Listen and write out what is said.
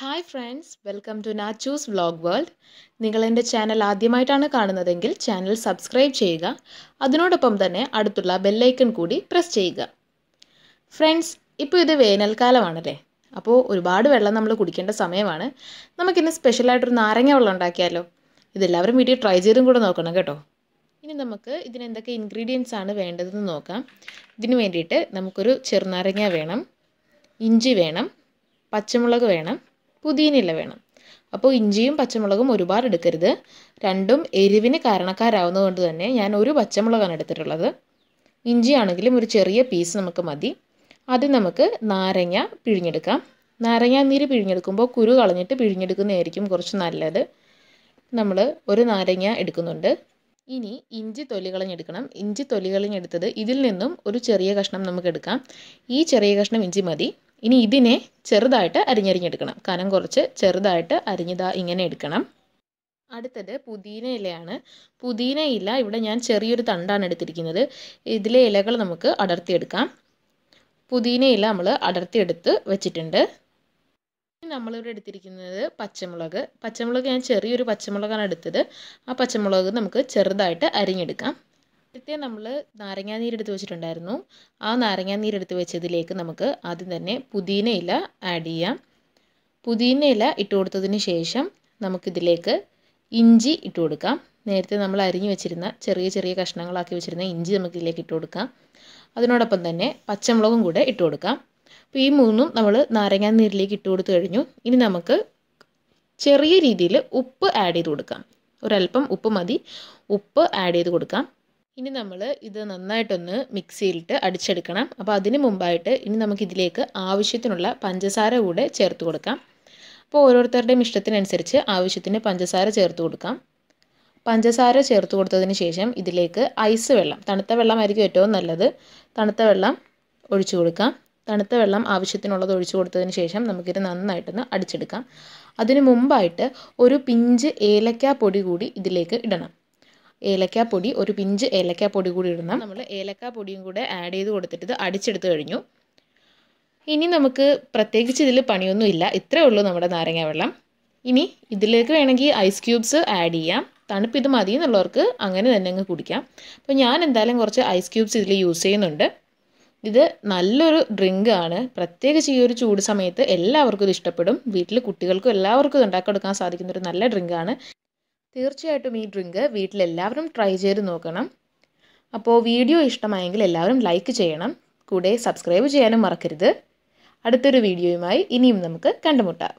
hi friends welcome to Nachu's vlog world നിങ്ങൾ എൻ്റെ channel ആദ്യമായിട്ടാണ് കാണുന്നതെങ്കിൽ ചാനൽ സബ്സ്ക്രൈബ് ചെയ്യുക അതിനോടൊപ്പം തന്നെ അടുത്തുള്ള ബെല്ലൈക്കൺ കൂടി പ്രസ് ചെയ്യുക ഫ്രണ്ട്സ് ഇപ്പോൾ ഇത് വേനൽക്കാലമാണല്ലേ അപ്പോൾ ഒരുപാട് വെള്ളം നമ്മൾ കുടിക്കേണ്ട സമയമാണ് നമുക്കിന്ന് സ്പെഷ്യലായിട്ടൊരു നാരങ്ങ വെള്ളം ഉണ്ടാക്കിയാലോ ഇതെല്ലാവരും വീട്ടിൽ ട്രൈ ചെയ്തും കൂടെ നോക്കണം കേട്ടോ ഇനി നമുക്ക് ഇതിന് എന്തൊക്കെ ഇൻഗ്രീഡിയൻസ് ആണ് വേണ്ടതെന്ന് നോക്കാം ഇതിന് വേണ്ടിയിട്ട് നമുക്കൊരു ചെറുനാരങ്ങ വേണം ഇഞ്ചി വേണം പച്ചമുളക് വേണം പുതിയനില വേണം അപ്പോൾ ഇഞ്ചിയും പച്ചമുളകും ഒരുപാട് എടുക്കരുത് രണ്ടും എരിവിന് കാരണക്കാരാവുന്നത് കൊണ്ട് തന്നെ ഞാൻ ഒരു പച്ചമുളകാണ് എടുത്തിട്ടുള്ളത് ഇഞ്ചിയാണെങ്കിലും ഒരു ചെറിയ പീസ് നമുക്ക് മതി അത് നമുക്ക് നാരങ്ങ പിഴിഞ്ഞെടുക്കാം നാരങ്ങ നീര് പിഴിഞ്ഞെടുക്കുമ്പോൾ കുരു കളഞ്ഞിട്ട് പിഴിഞ്ഞെടുക്കുന്നതായിരിക്കും കുറച്ച് നല്ലത് നമ്മൾ ഒരു നാരങ്ങ എടുക്കുന്നുണ്ട് ഇനി ഇഞ്ചി തൊലി കളഞ്ഞെടുക്കണം ഇഞ്ചി തൊലി കളഞ്ഞെടുത്തത് ഇതിൽ നിന്നും ഒരു ചെറിയ കഷ്ണം നമുക്ക് എടുക്കാം ഈ ചെറിയ കഷ്ണം ഇഞ്ചി മതി ഇനി ഇതിനെ ചെറുതായിട്ട് അരിഞ്ഞരിഞ്ഞെടുക്കണം കനം കുറച്ച് ചെറുതായിട്ട് അരിഞ്ഞതാ ഇങ്ങനെ എടുക്കണം അടുത്തത് പുതിന ഇലയാണ് പുതിന ഇല ഇവിടെ ഞാൻ ചെറിയൊരു തണ്ടാണ് എടുത്തിരിക്കുന്നത് ഇതിലെ ഇലകൾ നമുക്ക് അടർത്തിയെടുക്കാം പുതിന ഇല നമ്മൾ അടർത്തിയെടുത്ത് വെച്ചിട്ടുണ്ട് നമ്മളിവിടെ എടുത്തിരിക്കുന്നത് പച്ചമുളക് പച്ചമുളക് ഞാൻ ചെറിയൊരു പച്ചമുളകാണ് എടുത്തത് ആ പച്ചമുളക് നമുക്ക് ചെറുതായിട്ട് അരിഞ്ഞെടുക്കാം നേരത്തെ നമ്മൾ നീര് എടുത്ത് വെച്ചിട്ടുണ്ടായിരുന്നു ആ നീര് എടുത്ത് വെച്ചതിലേക്ക് നമുക്ക് ആദ്യം തന്നെ പുതിന ഇല ആഡ് ചെയ്യാം പുതിന ഇല ഇട്ട് കൊടുത്തതിന് ശേഷം നമുക്കിതിലേക്ക് ഇഞ്ചി ഇട്ട് കൊടുക്കാം നേരത്തെ നമ്മൾ അരിഞ്ഞു വെച്ചിരുന്ന ചെറിയ ചെറിയ കഷ്ണങ്ങളാക്കി വെച്ചിരുന്ന ഇഞ്ചി നമുക്ക് ഇതിലേക്ക് ഇട്ട് കൊടുക്കാം അതിനോടൊപ്പം തന്നെ പച്ചമുളകും കൂടെ ഇട്ട് കൊടുക്കാം അപ്പോൾ ഈ മൂന്നും നമ്മൾ നാരങ്ങാ നീരിലേക്ക് ഇട്ട് കൊടുത്തു കഴിഞ്ഞു ഇനി നമുക്ക് ചെറിയ രീതിയിൽ ഉപ്പ് ആഡ് ചെയ്ത് കൊടുക്കാം ഒരല്പം ഉപ്പ് മതി ഉപ്പ് ആഡ് ചെയ്ത് കൊടുക്കാം ഇനി നമ്മൾ ഇത് നന്നായിട്ടൊന്ന് മിക്സിയിലിട്ട് അടിച്ചെടുക്കണം അപ്പോൾ അതിന് മുമ്പായിട്ട് ഇനി നമുക്കിതിലേക്ക് ആവശ്യത്തിനുള്ള പഞ്ചസാര കൂടെ ചേർത്ത് കൊടുക്കാം അപ്പോൾ ഓരോരുത്തരുടെയും ഇഷ്ടത്തിനനുസരിച്ച് ആവശ്യത്തിന് പഞ്ചസാര ചേർത്ത് കൊടുക്കാം പഞ്ചസാര ചേർത്ത് കൊടുത്തതിന് ശേഷം ഇതിലേക്ക് ഐസ് വെള്ളം തണുത്ത വെള്ളമായിരിക്കും ഏറ്റവും നല്ലത് തണുത്ത വെള്ളം ഒഴിച്ചു കൊടുക്കാം തണുത്ത വെള്ളം ആവശ്യത്തിനുള്ളത് ഒഴിച്ചു കൊടുത്തതിന് ശേഷം നമുക്കിത് നന്നായിട്ടൊന്ന് അടിച്ചെടുക്കാം അതിന് മുമ്പായിട്ട് ഒരു പിഞ്ച് ഏലക്കാ പൊടി കൂടി ഇതിലേക്ക് ഇടണം ഏലക്കാപ്പൊടി ഒരു പിഞ്ച് ഏലക്കാപ്പൊടി കൂടി ഇടണം നമ്മൾ ഏലക്കാപ്പൊടിയും കൂടെ ആഡ് ചെയ്ത് കൊടുത്തിട്ട് അടിച്ചെടുത്ത് കഴിഞ്ഞു ഇനി നമുക്ക് പ്രത്യേകിച്ച് ഇതിൽ പണിയൊന്നും ഇല്ല ഇത്രേ ഉള്ളൂ നമ്മുടെ നാരങ്ങ വെള്ളം ഇനി ഇതിലേക്ക് വേണമെങ്കിൽ ഐസ് ക്യൂബ്സ് ആഡ് ചെയ്യാം തണുപ്പ് ഇത് മതി എന്നുള്ളവർക്ക് അങ്ങനെ തന്നെ അങ്ങ് കുടിക്കാം അപ്പോൾ ഞാൻ എന്തായാലും കുറച്ച് ഐസ് ക്യൂബ്സ് ഇതിൽ യൂസ് ചെയ്യുന്നുണ്ട് ഇത് നല്ലൊരു ഡ്രിങ്ക് ആണ് പ്രത്യേകിച്ച് ഈ ഒരു ചൂട് സമയത്ത് എല്ലാവർക്കും ഇത് ഇഷ്ടപ്പെടും വീട്ടിൽ കുട്ടികൾക്കും എല്ലാവർക്കും ഇത് കൊടുക്കാൻ സാധിക്കുന്ന ഒരു നല്ല ഡ്രിങ്ക് ആണ് തീർച്ചയായിട്ടും ഈ ഡ്രിങ്ക് വീട്ടിലെല്ലാവരും ട്രൈ ചെയ്ത് നോക്കണം അപ്പോൾ വീഡിയോ ഇഷ്ടമായെങ്കിൽ എല്ലാവരും ലൈക്ക് ചെയ്യണം കൂടെ സബ്സ്ക്രൈബ് ചെയ്യാനും മറക്കരുത് അടുത്തൊരു വീഡിയോയുമായി ഇനിയും നമുക്ക് കണ്ടുമുട്ടാം